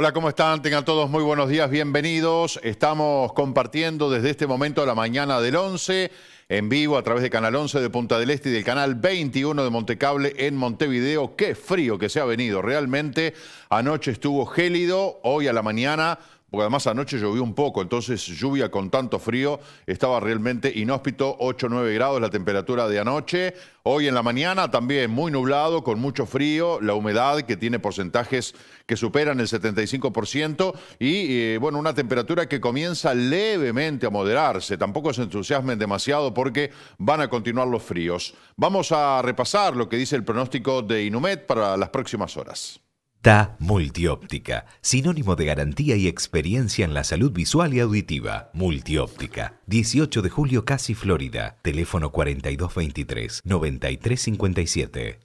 Hola, ¿cómo están? Tengan todos muy buenos días, bienvenidos. Estamos compartiendo desde este momento la mañana del 11 en vivo a través de Canal 11 de Punta del Este y del Canal 21 de Montecable en Montevideo. Qué frío que se ha venido. Realmente anoche estuvo gélido, hoy a la mañana porque además anoche llovió un poco, entonces lluvia con tanto frío estaba realmente inhóspito, 8 9 grados la temperatura de anoche. Hoy en la mañana también muy nublado, con mucho frío, la humedad que tiene porcentajes que superan el 75% y eh, bueno, una temperatura que comienza levemente a moderarse. Tampoco se entusiasmen demasiado porque van a continuar los fríos. Vamos a repasar lo que dice el pronóstico de Inumet para las próximas horas. Ta Multióptica, sinónimo de garantía y experiencia en la salud visual y auditiva. Multióptica, 18 de julio, Casi, Florida. Teléfono 4223-9357.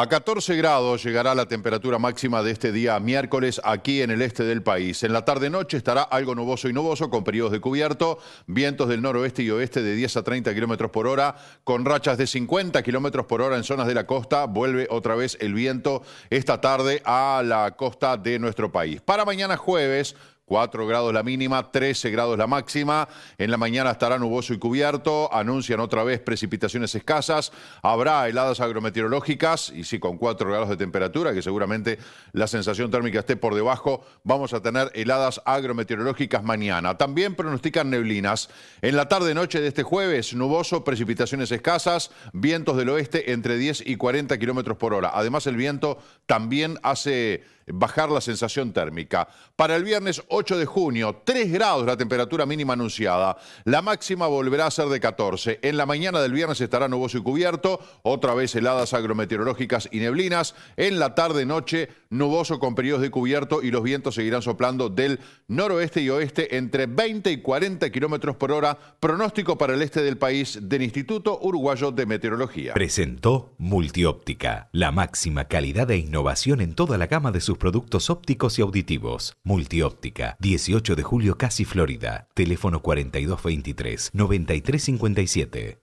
A 14 grados llegará la temperatura máxima de este día miércoles aquí en el este del país. En la tarde-noche estará algo nuboso y nuboso con periodos de cubierto, vientos del noroeste y oeste de 10 a 30 kilómetros por hora, con rachas de 50 kilómetros por hora en zonas de la costa. Vuelve otra vez el viento esta tarde a la costa de nuestro país. Para mañana jueves, 4 grados la mínima, 13 grados la máxima. En la mañana estará nuboso y cubierto. Anuncian otra vez precipitaciones escasas. Habrá heladas agrometeorológicas y sí, con 4 grados de temperatura, que seguramente la sensación térmica esté por debajo, vamos a tener heladas agrometeorológicas mañana. También pronostican neblinas. En la tarde-noche de este jueves, nuboso, precipitaciones escasas, vientos del oeste entre 10 y 40 kilómetros por hora. Además, el viento también hace bajar la sensación térmica. Para el viernes 8 de junio, 3 grados la temperatura mínima anunciada. La máxima volverá a ser de 14. En la mañana del viernes estará nuboso y cubierto, otra vez heladas agrometeorológicas y neblinas. En la tarde-noche, nuboso con periodos de cubierto y los vientos seguirán soplando del noroeste y oeste entre 20 y 40 kilómetros por hora. Pronóstico para el este del país del Instituto Uruguayo de Meteorología. Presentó Multióptica, la máxima calidad e innovación en toda la gama de sus productos ópticos y auditivos. Multióptica, 18 de julio casi Florida. Teléfono 4223-9357.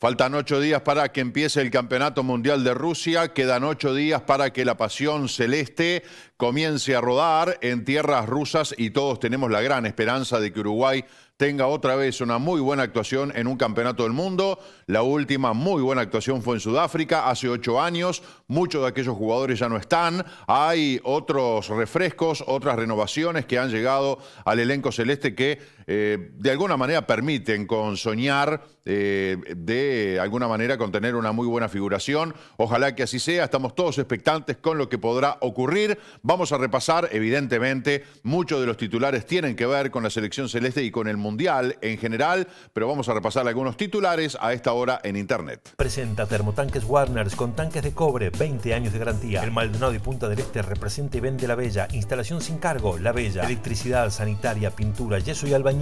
Faltan ocho días para que empiece el Campeonato Mundial de Rusia, quedan ocho días para que la pasión celeste comience a rodar en tierras rusas y todos tenemos la gran esperanza de que Uruguay tenga otra vez una muy buena actuación en un campeonato del mundo. La última muy buena actuación fue en Sudáfrica hace ocho años. Muchos de aquellos jugadores ya no están. Hay otros refrescos, otras renovaciones que han llegado al elenco celeste que eh, de alguna manera permiten con soñar, eh, de alguna manera con tener una muy buena figuración. Ojalá que así sea, estamos todos expectantes con lo que podrá ocurrir. Vamos a repasar, evidentemente, muchos de los titulares tienen que ver con la selección celeste y con el Mundial en general, pero vamos a repasar algunos titulares a esta hora en Internet. Presenta Termotanques Warners con tanques de cobre, 20 años de garantía. El Maldonado y Punta del Este representa y vende La Bella, instalación sin cargo, La Bella, electricidad, sanitaria, pintura, yeso y albañil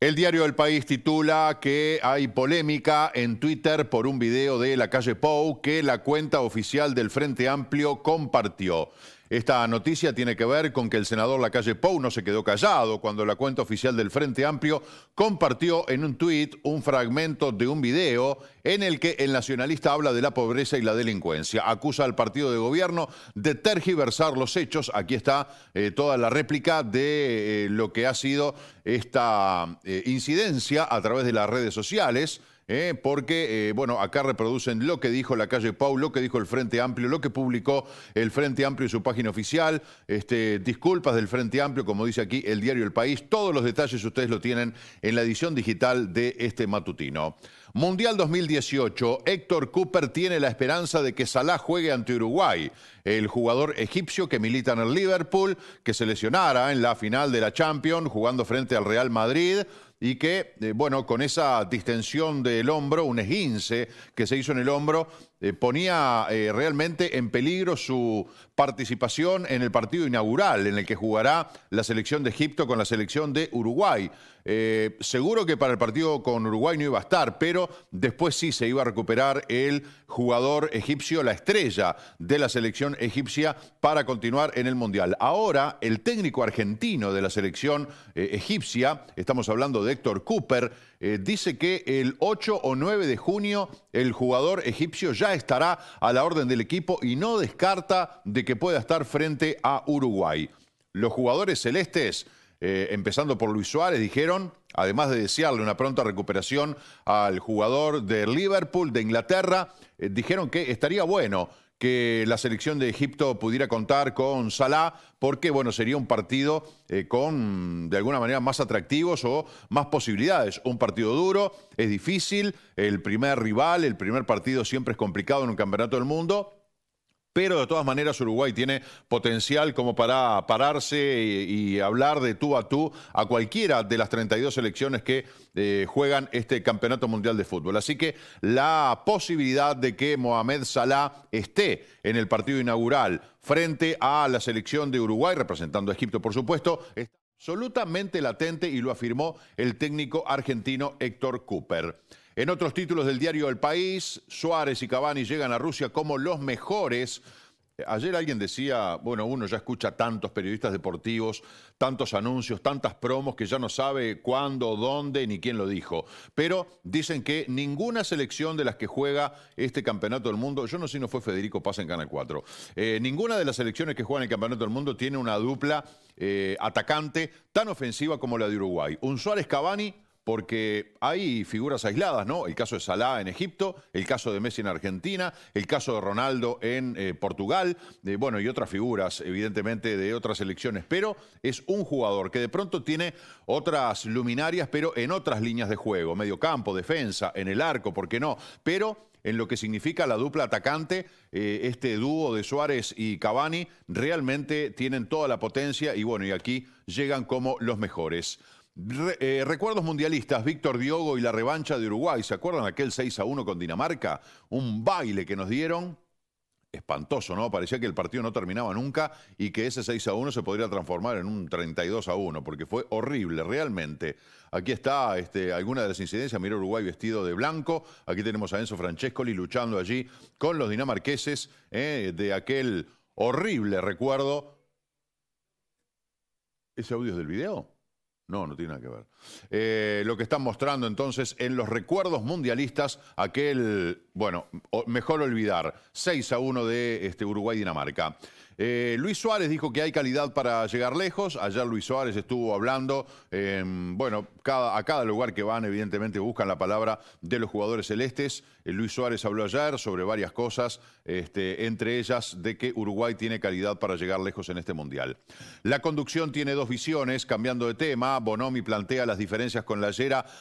el diario El País titula que hay polémica en Twitter por un video de la calle Pou que la cuenta oficial del Frente Amplio compartió. Esta noticia tiene que ver con que el senador Lacalle Pou no se quedó callado cuando la cuenta oficial del Frente Amplio compartió en un tuit un fragmento de un video en el que el nacionalista habla de la pobreza y la delincuencia. Acusa al partido de gobierno de tergiversar los hechos. Aquí está eh, toda la réplica de eh, lo que ha sido esta eh, incidencia a través de las redes sociales. ¿eh? porque, eh, bueno, acá reproducen lo que dijo la calle Pau, lo que dijo el Frente Amplio, lo que publicó el Frente Amplio en su página oficial, este, disculpas del Frente Amplio, como dice aquí el diario El País, todos los detalles ustedes lo tienen en la edición digital de este matutino. Mundial 2018, Héctor Cooper tiene la esperanza de que Salah juegue ante Uruguay. El jugador egipcio que milita en el Liverpool, que se lesionara en la final de la Champions jugando frente al Real Madrid, y que, eh, bueno, con esa distensión del hombro, un esguince que se hizo en el hombro, eh, ponía eh, realmente en peligro su participación en el partido inaugural, en el que jugará la selección de Egipto con la selección de Uruguay. Eh, seguro que para el partido con Uruguay no iba a estar, pero después sí se iba a recuperar el jugador egipcio, la estrella de la selección egipcia, para continuar en el Mundial. Ahora, el técnico argentino de la selección egipcia, estamos hablando de Héctor Cooper, eh, dice que el 8 o 9 de junio el jugador egipcio ya estará a la orden del equipo y no descarta de que pueda estar frente a Uruguay. Los jugadores celestes, eh, empezando por Luis Suárez, dijeron, además de desearle una pronta recuperación al jugador de Liverpool, de Inglaterra, eh, dijeron que estaría bueno que la selección de Egipto pudiera contar con Salah, porque bueno, sería un partido eh, con de alguna manera más atractivos o más posibilidades. Un partido duro, es difícil, el primer rival, el primer partido siempre es complicado en un campeonato del mundo, pero de todas maneras Uruguay tiene potencial como para pararse y, hablar de tú a tú a cualquiera de las 32 selecciones que eh, juegan este Campeonato Mundial de Fútbol. Así que la posibilidad de que Mohamed Salah esté en el partido inaugural frente a la selección de Uruguay, representando a Egipto por supuesto, está absolutamente latente y lo afirmó el técnico argentino Héctor Cooper. En otros títulos del diario El País, Suárez y Cavani llegan a Rusia como los mejores. Eh, ayer alguien decía, bueno, uno ya escucha tantos periodistas deportivos, tantos anuncios, tantas promos que ya no sabe cuándo, dónde ni quién lo dijo. Pero dicen que ninguna selección de las que juega este Campeonato del Mundo, yo no sé si no fue Federico Paz en Canal 4, eh, ninguna de las selecciones que juegan el Campeonato del Mundo tiene una dupla eh, atacante tan ofensiva como la de Uruguay. Un Suárez Cavani porque hay figuras aisladas, ¿no? El caso de Salah en Egipto, el caso de Messi en Argentina, el caso de Ronaldo en eh, Portugal, bueno, y otras figuras, evidentemente, de otras elecciones, pero es un jugador que de pronto tiene otras luminarias, pero en otras líneas de juego, medio campo, defensa, en el arco, ¿por qué no? Pero en lo que significa la dupla atacante, eh, este dúo de Suárez y Cavani realmente tienen toda la potencia y bueno, y aquí llegan como los mejores. Eh, recuerdos mundialistas, Víctor Diogo y la revancha de Uruguay. ¿Se acuerdan aquel 6 a 1 con Dinamarca? Un baile que nos dieron. Espantoso, ¿no? Parecía que el partido no terminaba nunca y que ese 6 a 1 se podría transformar en un 32 a 1, porque fue horrible, realmente. Aquí está este, alguna de las incidencias. Mira Uruguay vestido de blanco. Aquí tenemos a Enzo Francescoli luchando allí con los dinamarqueses eh, de aquel horrible recuerdo. ¿Ese audio es del video? No, no tiene nada que ver. Eh, lo que están mostrando entonces en los recuerdos mundialistas, aquel, bueno, mejor olvidar, 6 a 1 de este, Uruguay-Dinamarca. Eh, Luis Suárez dijo que hay calidad para llegar lejos. Ayer Luis Suárez estuvo hablando, em, bueno, a cada lugar que van, evidentemente buscan la palabra de los jugadores celestes. Luis Suárez habló ayer sobre varias cosas, este, entre ellas de que Uruguay tiene calidad para llegar lejos en este Mundial. La conducción tiene dos visiones, cambiando de tema, Bonomi plantea las diferencias con la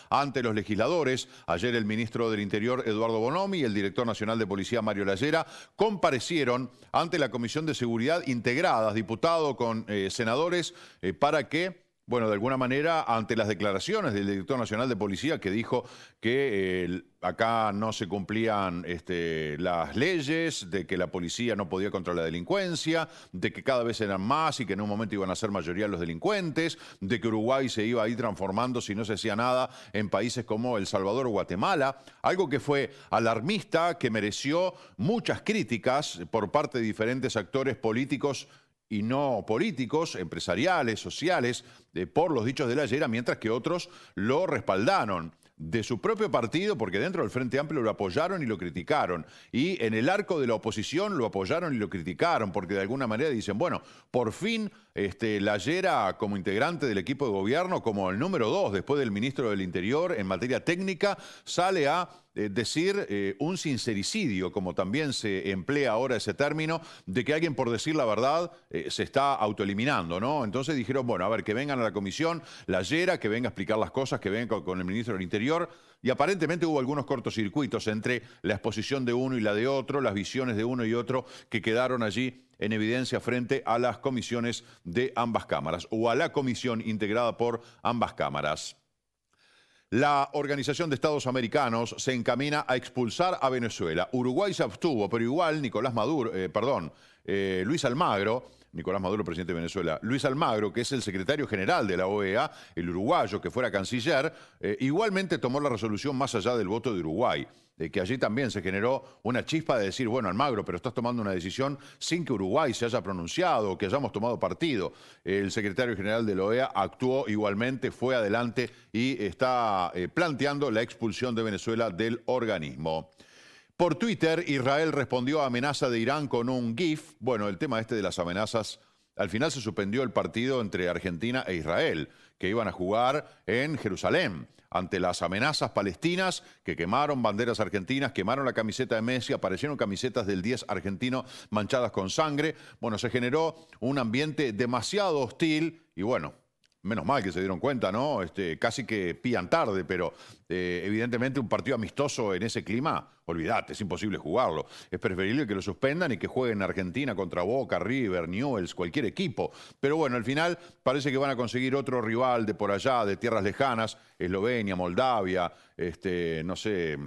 ante los legisladores. Ayer el ministro del Interior, Eduardo Bonomi, y el director nacional de Policía, Mario Lallera, comparecieron ante la Comisión de Seguridad integradas, diputado con eh, senadores, eh, para que bueno, de alguna manera, ante las declaraciones del director nacional de policía que dijo que eh, acá no se cumplían este, las leyes, de que la policía no podía contra la delincuencia, de que cada vez eran más y que en un momento iban a ser mayoría los delincuentes, de que Uruguay se iba a ir transformando si no se hacía nada en países como El Salvador o Guatemala, algo que fue alarmista, que mereció muchas críticas por parte de diferentes actores políticos y no políticos, empresariales, sociales, por los dichos de la ayer, mientras que otros lo respaldaron de su propio partido, porque dentro del Frente Amplio lo apoyaron y lo criticaron. Y en el arco de la oposición lo apoyaron y lo criticaron, porque de alguna manera dicen, bueno, por fin este, Lallera como integrante del equipo de gobierno, como el número dos, después del ministro del Interior en materia técnica, sale a eh, decir eh, un sincericidio, como también se emplea ahora ese término, de que alguien por decir la verdad eh, se está autoeliminando, ¿no? Entonces dijeron, bueno, a ver, que vengan a la comisión, la Yera, que venga a explicar las cosas, que venga con el ministro del Interior, y aparentemente hubo algunos cortocircuitos entre la exposición de uno y la de otro, las visiones de uno y otro que quedaron allí en evidencia frente a las comisiones de ambas cámaras o a la comisión integrada por ambas cámaras. La Organización de Estados Americanos se encamina a expulsar a Venezuela. Uruguay se abstuvo, pero igual Nicolás Maduro, eh, perdón, eh, Luis Almagro Nicolás Maduro, presidente de Venezuela, Luis Almagro, que es el secretario general de la OEA, el uruguayo que fuera canciller, eh, igualmente tomó la resolución más allá del voto de Uruguay. De que allí también se generó una chispa de decir, bueno, Almagro, pero estás tomando una decisión sin que Uruguay se haya pronunciado, que hayamos tomado partido. El secretario general de la OEA actuó igualmente, fue adelante y está eh, planteando la expulsión de Venezuela del organismo. Por Twitter, Israel respondió a amenaza de Irán con un GIF. Bueno, el tema este de las amenazas, al final se suspendió el partido entre Argentina e Israel, que iban a jugar en Jerusalén ante las amenazas palestinas que quemaron banderas argentinas, quemaron la camiseta de Messi, aparecieron camisetas del 10 argentino manchadas con sangre. Bueno, se generó un ambiente demasiado hostil y bueno, menos mal que se dieron cuenta, ¿no? Este, casi que pían tarde, pero eh, evidentemente un partido amistoso en ese clima, olvídate, es imposible jugarlo. Es preferible que lo suspendan y que jueguen Argentina contra Boca, River, Newells, cualquier equipo. Pero bueno, al final parece que van a conseguir otro rival de por allá, de tierras lejanas, Eslovenia, Moldavia, este, no sé,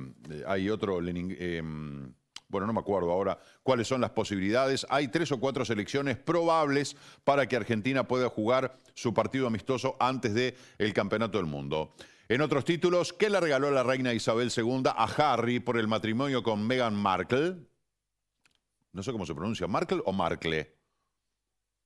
hay otro... Em, bueno, no me acuerdo ahora cuáles son las posibilidades. Hay tres o cuatro selecciones probables para que Argentina pueda jugar su partido amistoso antes del el Campeonato del Mundo. En otros títulos, ¿qué le regaló la reina Isabel II a Harry por el matrimonio con Meghan Markle? No sé cómo se pronuncia, ¿Markle o Markle?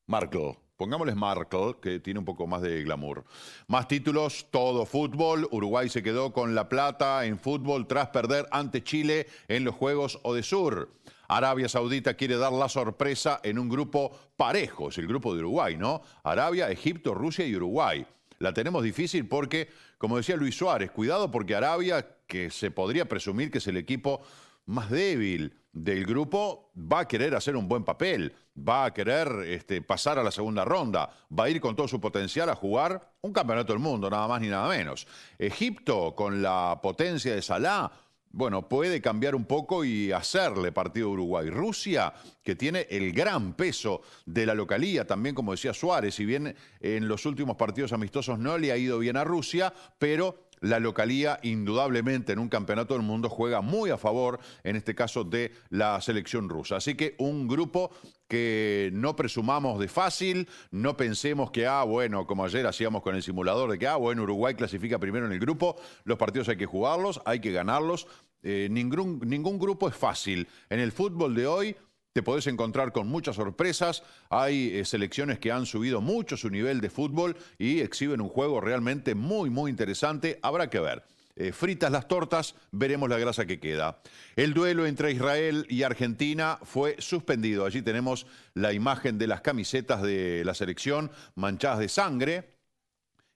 Markle. Pongámosle Markle, que tiene un poco más de glamour. Más títulos, todo fútbol. Uruguay se quedó con la plata en fútbol tras perder ante Chile en los Juegos Odesur. Arabia Saudita quiere dar la sorpresa en un grupo parejo, es el grupo de Uruguay, ¿no? Arabia, Egipto, Rusia y Uruguay. La tenemos difícil porque, como decía Luis Suárez, cuidado porque Arabia, que se podría presumir que es el equipo más débil del grupo, va a querer hacer un buen papel va a querer este, pasar a la segunda ronda, va a ir con todo su potencial a jugar un campeonato del mundo, nada más ni nada menos. Egipto, con la potencia de Salah, bueno, puede cambiar un poco y hacerle partido a Uruguay. Rusia, que tiene el gran peso de la localía, también como decía Suárez, si bien en los últimos partidos amistosos no le ha ido bien a Rusia, pero la localía indudablemente en un campeonato del mundo juega muy a favor, en este caso, de la selección rusa. Así que un grupo que no presumamos de fácil, no pensemos que, ah, bueno, como ayer hacíamos con el simulador, de que, ah, bueno, Uruguay clasifica primero en el grupo, los partidos hay que jugarlos, hay que ganarlos. Eh, ningún, ningún grupo es fácil. En el fútbol de hoy te podés encontrar con muchas sorpresas. Hay eh, selecciones que han subido mucho su nivel de fútbol y exhiben un juego realmente muy, muy interesante. Habrá que ver. Eh, fritas las tortas, veremos la grasa que queda. El duelo entre Israel y Argentina fue suspendido. Allí tenemos la imagen de las camisetas de la selección manchadas de sangre.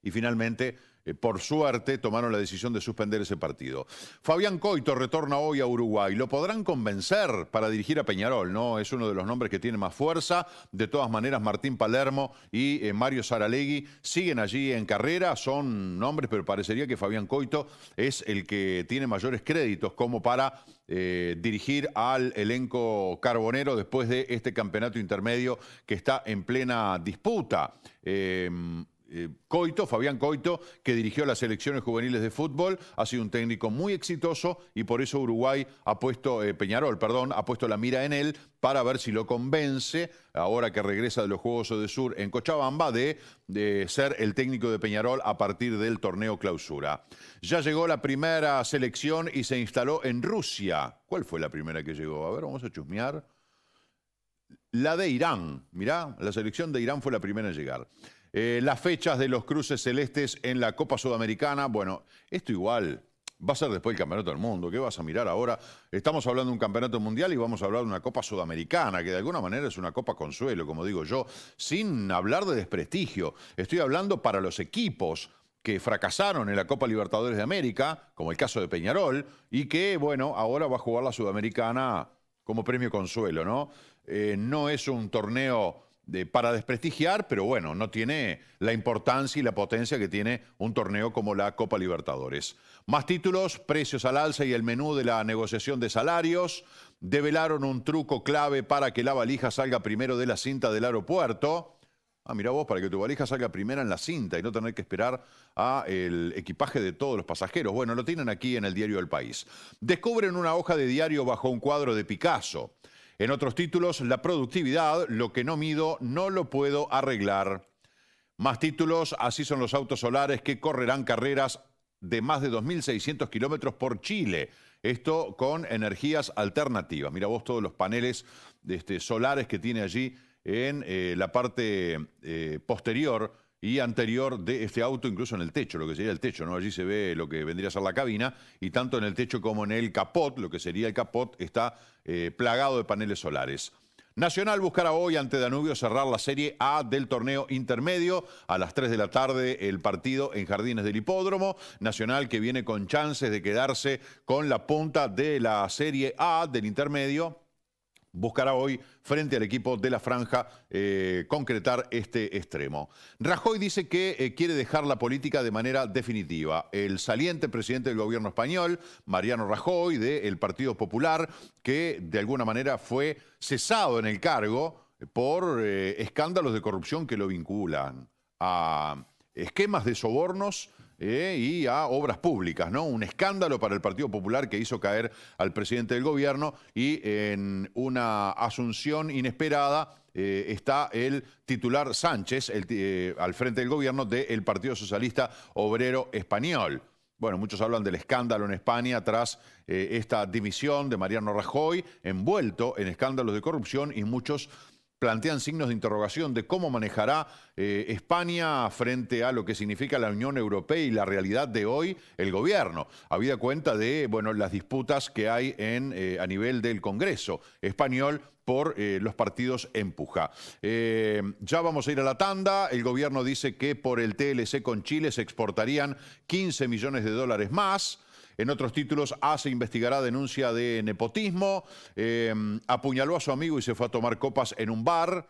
Y finalmente eh, por suerte, tomaron la decisión de suspender ese partido. Fabián Coito retorna hoy a Uruguay. ¿Lo podrán convencer para dirigir a Peñarol? ¿no? Es uno de los nombres que tiene más fuerza. De todas maneras, Martín Palermo y eh, Mario Saralegui siguen allí en carrera. Son nombres, pero parecería que Fabián Coito es el que tiene mayores créditos como para eh, dirigir al elenco carbonero después de este campeonato intermedio que está en plena disputa. Eh, Coito, Fabián Coito, que dirigió las selecciones juveniles de fútbol, ha sido un técnico muy exitoso y por eso Uruguay ha puesto, eh, Peñarol, perdón, ha puesto la mira en él para ver si lo convence, ahora que regresa de los Juegos de Sur en Cochabamba, de, de ser el técnico de Peñarol a partir del torneo clausura. Ya llegó la primera selección y se instaló en Rusia. ¿Cuál fue la primera que llegó? A ver, vamos a chusmear. La de Irán, mirá, la selección de Irán fue la primera en llegar. Eh, las fechas de los cruces celestes en la Copa Sudamericana, bueno, esto igual va a ser después el Campeonato del Mundo. ¿Qué vas a mirar ahora? Estamos hablando de un Campeonato Mundial y vamos a hablar de una Copa Sudamericana, que de alguna manera es una Copa Consuelo, como digo yo, sin hablar de desprestigio. Estoy hablando para los equipos que fracasaron en la Copa Libertadores de América, como el caso de Peñarol, y que, bueno, ahora va a jugar la Sudamericana como premio consuelo, ¿no? Eh, no es un torneo para desprestigiar, pero bueno, no tiene la importancia y la potencia que tiene un torneo como la Copa Libertadores. Más títulos, precios al alza y el menú de la negociación de salarios develaron un truco clave para que la valija salga primero de la cinta del aeropuerto. Ah, mira vos, para que tu valija salga primera en la cinta y no tener que esperar a el equipaje de todos los pasajeros. Bueno, lo tienen aquí en el diario El País. Descubren una hoja de diario bajo un cuadro de Picasso. En otros títulos, la productividad, lo que no mido, no lo puedo arreglar. Más títulos, así son los autos solares que correrán carreras de más de 2.600 kilómetros por Chile. Esto con energías alternativas. Mira vos todos los paneles este, solares que tiene allí en eh, la parte eh, posterior y anterior de este auto, incluso en el techo, lo que sería el techo, ¿no? Allí se ve lo que vendría a ser la cabina, y tanto en el techo como en el capot, lo que sería el capot, está eh, plagado de paneles solares. Nacional buscará hoy ante Danubio cerrar la Serie A del torneo intermedio. A las 3 de la tarde el partido en Jardines del Hipódromo. Nacional que viene con chances de quedarse con la punta de la Serie A del intermedio buscará hoy, frente al equipo de la franja, eh, concretar este extremo. Rajoy dice que eh, quiere dejar la política de manera definitiva. El saliente presidente del gobierno español, Mariano Rajoy, del Partido Popular, que de alguna manera fue cesado en el cargo por eh, escándalos de corrupción que lo vinculan a esquemas de sobornos eh, y a obras públicas, ¿no? Un escándalo para el Partido Popular que hizo caer al presidente del gobierno y en una asunción inesperada eh, está el titular Sánchez eh, al frente del gobierno del Partido Socialista Obrero Español. Bueno, muchos hablan del escándalo en España tras esta dimisión de Mariano Rajoy, envuelto en escándalos de corrupción y muchos plantean signos de interrogación de cómo manejará eh, España frente a lo que significa la Unión Europea y la realidad de hoy el gobierno, habida cuenta de bueno, las disputas que hay en, eh, a nivel del Congreso español por eh, los partidos empuja. ya vamos a ir a la tanda. El gobierno dice que por el TLC con Chile se exportarían 15 millones de dólares más. En otros títulos, A se investigará denuncia de nepotismo, eh, apuñaló a su amigo y se fue a tomar copas en un bar.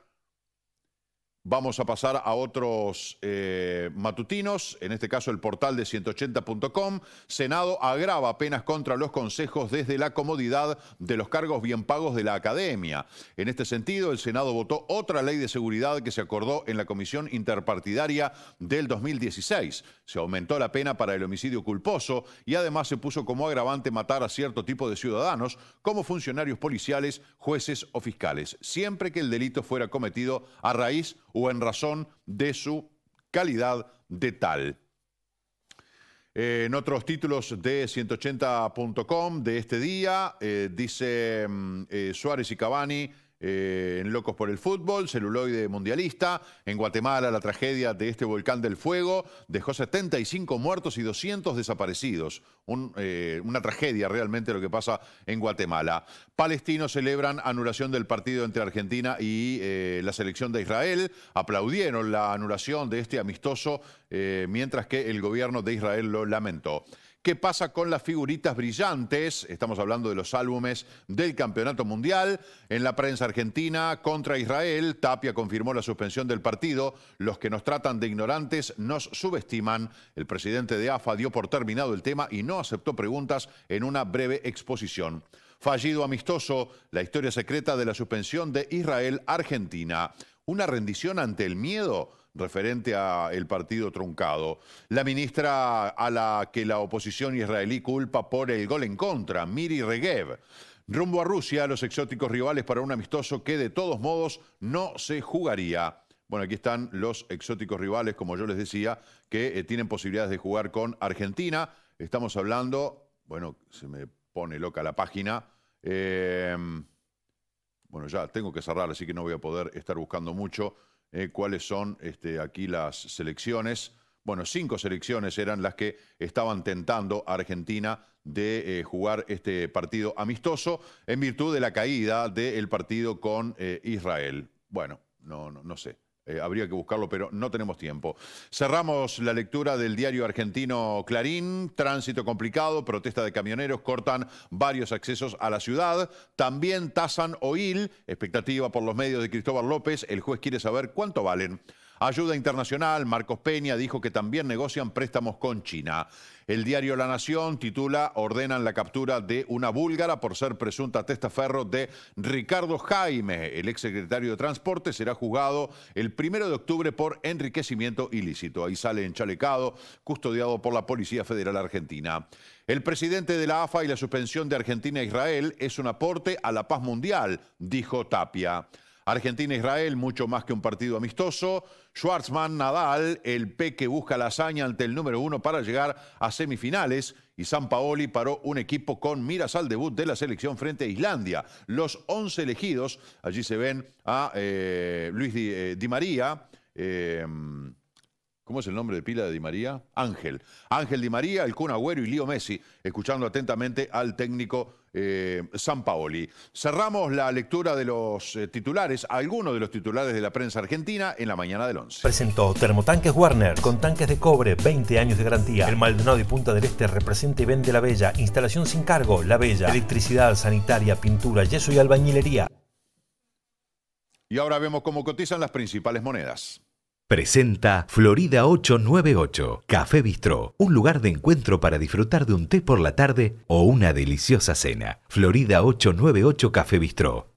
Vamos a pasar a otros eh, matutinos, en este caso el portal de 180.com. Senado agrava penas contra los consejos desde la comodidad de los cargos bien pagos de la academia. En este sentido, el Senado votó otra ley de seguridad que se acordó en la Comisión Interpartidaria del 2016. Se aumentó la pena para el homicidio culposo y además se puso como agravante matar a cierto tipo de ciudadanos, como funcionarios policiales, jueces o fiscales, siempre que el delito fuera cometido a raíz o en razón de su calidad de tal. Eh, en otros títulos de 180.com de este día, eh, dice mm, eh, Suárez y Cavani, eh, en Locos por el Fútbol, celuloide mundialista. En Guatemala, la tragedia de este volcán del fuego dejó 75 muertos y 200 desaparecidos. Eh, una tragedia realmente lo que pasa en Guatemala. Palestinos celebran anulación del partido entre Argentina y eh, la selección de Israel. Aplaudieron la anulación de este amistoso, mientras que el gobierno de Israel lo lamentó. ¿Qué pasa con las figuritas brillantes? Estamos hablando de los álbumes del Campeonato Mundial. En la prensa argentina contra Israel, Tapia confirmó la suspensión del partido. Los que nos tratan de ignorantes nos subestiman. El presidente de AFA dio por terminado el tema y no aceptó preguntas en una breve exposición. Fallido amistoso, la historia secreta de la suspensión de Israel-Argentina. ¿Una rendición ante el miedo? referente al partido truncado. La ministra a la que la oposición israelí culpa por el gol en contra, Miri Regev. Rumbo a Rusia, los exóticos rivales para un amistoso que de todos modos no se jugaría. Bueno, aquí están los exóticos rivales, como yo les decía, que eh, tienen posibilidades de jugar con Argentina. Estamos hablando, bueno, se me pone loca la página. Eh, bueno, ya tengo que cerrar, así que no voy a poder estar buscando mucho. Eh, cuáles son este, aquí las selecciones. Bueno, cinco selecciones eran las que estaban tentando a Argentina de eh, jugar este partido amistoso en virtud de la caída del partido con eh, Israel. Bueno, no, no, no sé. Eh, habría que buscarlo, pero no tenemos tiempo. Cerramos la lectura del diario argentino Clarín. Tránsito complicado, protesta de camioneros, cortan varios accesos a la ciudad. También tasan oil, expectativa por los medios de Cristóbal López. El juez quiere saber cuánto valen. Ayuda Internacional, Marcos Peña dijo que también negocian préstamos con China. El diario La Nación titula Ordenan la captura de una búlgara por ser presunta testaferro de Ricardo Jaime. El exsecretario de Transporte será juzgado el primero de octubre por enriquecimiento ilícito. Ahí sale enchalecado, custodiado por la Policía Federal Argentina. El presidente de la AFA y la suspensión de Argentina e Israel es un aporte a la paz mundial, dijo Tapia. Argentina-Israel, mucho más que un partido amistoso. Schwarzman-Nadal, el P que busca la hazaña ante el número uno para llegar a semifinales. Y San Paoli paró un equipo con miras al debut de la selección frente a Islandia. Los 11 elegidos, allí se ven a eh, Luis Di, eh, María. Em, ¿Cómo es el nombre de pila de Di María? Ángel. Ángel Di María, el Kun Agüero y Lío Messi, escuchando atentamente al técnico eh, San Paoli. Cerramos la lectura de los eh, titulares, algunos de los titulares de la prensa argentina en la mañana del 11. Presentó Termotanques Warner con tanques de cobre, 20 años de garantía. El Maldonado y Punta del Este representa y vende la Bella. Instalación sin cargo, la Bella. Electricidad, sanitaria, pintura, yeso y albañilería. Y ahora vemos cómo cotizan las principales monedas. Presenta Florida 898, Café Bistró, un lugar de encuentro para disfrutar de un té por la tarde o una deliciosa cena. Florida 898 Café Bistró,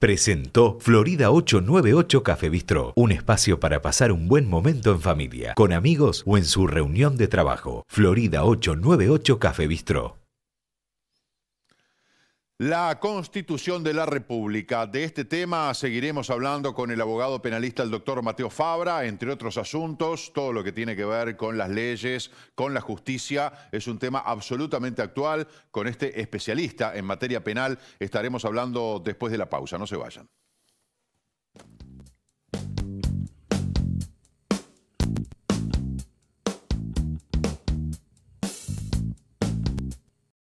Presentó Florida 898 Café Bistro, un espacio para pasar un buen momento en familia, con amigos o en su reunión de trabajo. Florida 898 Café Bistro. La Constitución de la República. De este tema seguiremos hablando con el abogado penalista, el doctor Mateo Fabra, entre otros asuntos, todo lo que tiene que ver con las leyes, con la justicia. Es un tema absolutamente actual. Con este especialista en materia penal estaremos hablando después de la pausa. No se vayan.